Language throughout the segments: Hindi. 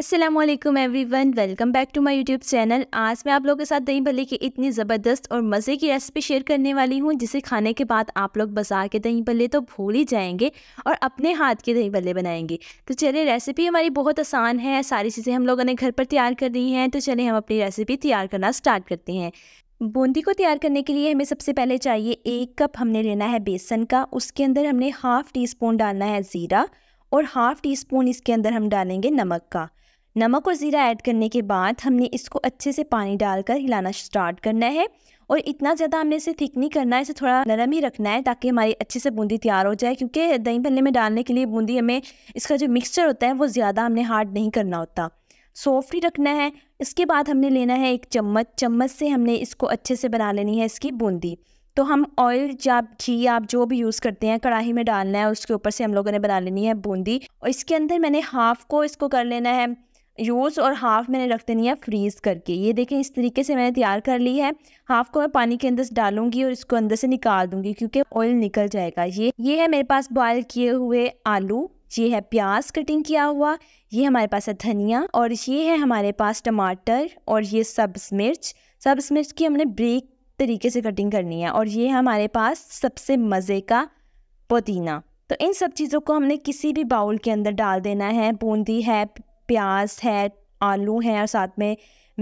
Aslam everyone welcome back to my YouTube channel आज मैं आप लोगों के साथ दही भले की इतनी ज़बरदस्त और मज़े की रेसिपी शेयर करने वाली हूँ जिसे खाने के बाद आप लोग बाजार के दही भले तो भूल ही जाएंगे और अपने हाथ के दही भले बनाएंगे तो चलिए रेसिपी हमारी बहुत आसान है सारी चीज़ें हम लोगों ने घर पर तैयार कर दी हैं तो चलिए हम अपनी रेसिपी तैयार करना स्टार्ट करते हैं बूंदी को तैयार करने के लिए हमें सबसे पहले चाहिए एक कप हमने लेना है बेसन का उसके अंदर हमने हाफ़ टी स्पून डालना है ज़ीरा और हाफ़ टी स्पून इसके अंदर हम डालेंगे नमक का नमक और ज़ीरा ऐड करने के बाद हमने इसको अच्छे से पानी डालकर हिलाना स्टार्ट करना है और इतना ज़्यादा हमने इसे थिक नहीं करना है इसे थोड़ा नरम ही रखना है ताकि हमारी अच्छे से बूंदी तैयार हो जाए क्योंकि दही भल्ले में डालने के लिए बूंदी हमें इसका जो मिक्सचर होता है वो ज़्यादा हमने हार्ड नहीं करना होता सॉफ्ट ही रखना है इसके बाद हमने लेना है एक चम्मच चम्मच से हमने इसको अच्छे से बना लेनी है इसकी बूंदी तो हम ऑयल या घी आप जो भी यूज़ करते हैं कढ़ाई में डालना है उसके ऊपर से हम लोगों ने बना लेनी है बूंदी और इसके अंदर मैंने हाफ़ को इसको कर लेना है यूज़ और हाफ़ मैंने रख देनी है फ्रीज़ करके ये देखें इस तरीके से मैंने तैयार कर ली है हाफ़ को मैं पानी के अंदर डालूंगी और इसको अंदर से निकाल दूंगी क्योंकि ऑयल निकल जाएगा ये ये है मेरे पास बॉयल किए हुए आलू ये है प्याज कटिंग किया हुआ ये हमारे पास है धनिया और ये है हमारे पास टमाटर और ये सब्ज मिर्च सब्ज मिर्च की हमने ब्रेक तरीके से कटिंग करनी है और ये है हमारे पास सबसे मज़े का पुदीना तो इन सब चीज़ों को हमने किसी भी बाउल के अंदर डाल देना है बूंदी है प्याज है आलू है और साथ में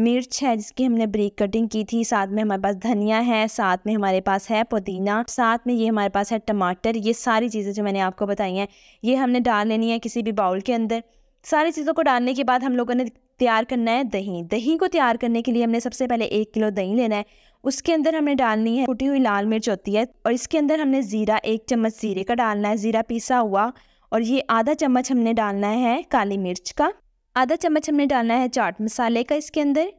मिर्च है जिसकी हमने ब्रेक कटिंग की थी साथ में हमारे पास धनिया है साथ में हमारे पास है पुदीना साथ में ये हमारे पास है टमाटर ये सारी चीज़ें जो मैंने आपको बताई हैं ये हमने डाल लेनी है किसी भी बाउल के अंदर सारी चीज़ों को डालने के बाद हम लोगों ने तैयार करना है दही दही को तैयार करने के लिए हमने सबसे पहले एक किलो दही लेना है उसके अंदर हमने डालनी है कुटी हुई लाल मिर्च होती है और इसके अंदर हमने ज़ीरा एक चम्मच जीरे का डालना है ज़ीरा पीसा हुआ और ये आधा चम्मच हमने डालना है काली मिर्च का आधा चम्मच हमने डालना है चाट मसाले का इसके अंदर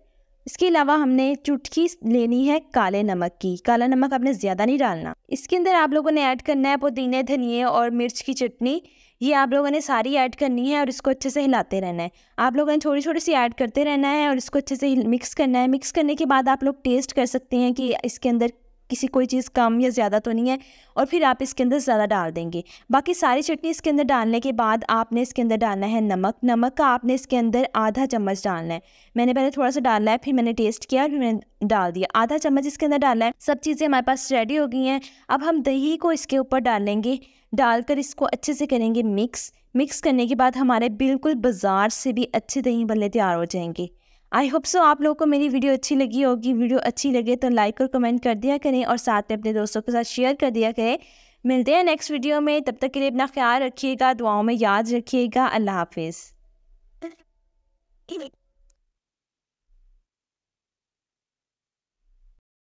इसके अलावा हमने चुटकी लेनी है काले नमक की काला नमक आपने ज़्यादा नहीं डालना इसके अंदर आप लोगों ने ऐड करना है पुदीने धनिए और मिर्च की चटनी ये आप लोगों ने सारी ऐड करनी है और इसको अच्छे से हिलाते रहना है आप लोगों ने छोटी छोटी सी ऐड करते रहना है और इसको अच्छे से मिक्स करना है मिक्स करने के बाद आप लोग टेस्ट कर सकते हैं कि इसके अंदर किसी कोई चीज़ कम या ज़्यादा तो नहीं है और फिर आप इसके अंदर ज़्यादा डाल देंगे बाकी सारी चटनी इसके अंदर डालने के बाद आपने इसके अंदर डालना है नमक नमक का आपने इसके अंदर आधा चम्मच डालना है मैंने पहले थोड़ा सा डालना है फिर मैंने टेस्ट किया फिर मैंने डाल दिया आधा चम्मच इसके अंदर डालना है सब चीज़ें हमारे पास रेडी हो गई हैं अब हम दही को इसके ऊपर डालेंगे डालकर इसको अच्छे से करेंगे मिक्स मिक्स करने के बाद हमारे बिल्कुल बाज़ार से भी अच्छे दही भल्ले तैयार हो जाएंगे आई होप सो आप लोगों को मेरी वीडियो अच्छी लगी होगी वीडियो अच्छी लगे तो लाइक और कमेंट कर दिया करें और साथ में अपने दोस्तों के साथ शेयर कर दिया करें मिलते हैं नेक्स्ट वीडियो में तब तक के लिए अपना ख्याल रखिएगा दुआओं में याद रखिएगा अल्लाह हाफिज़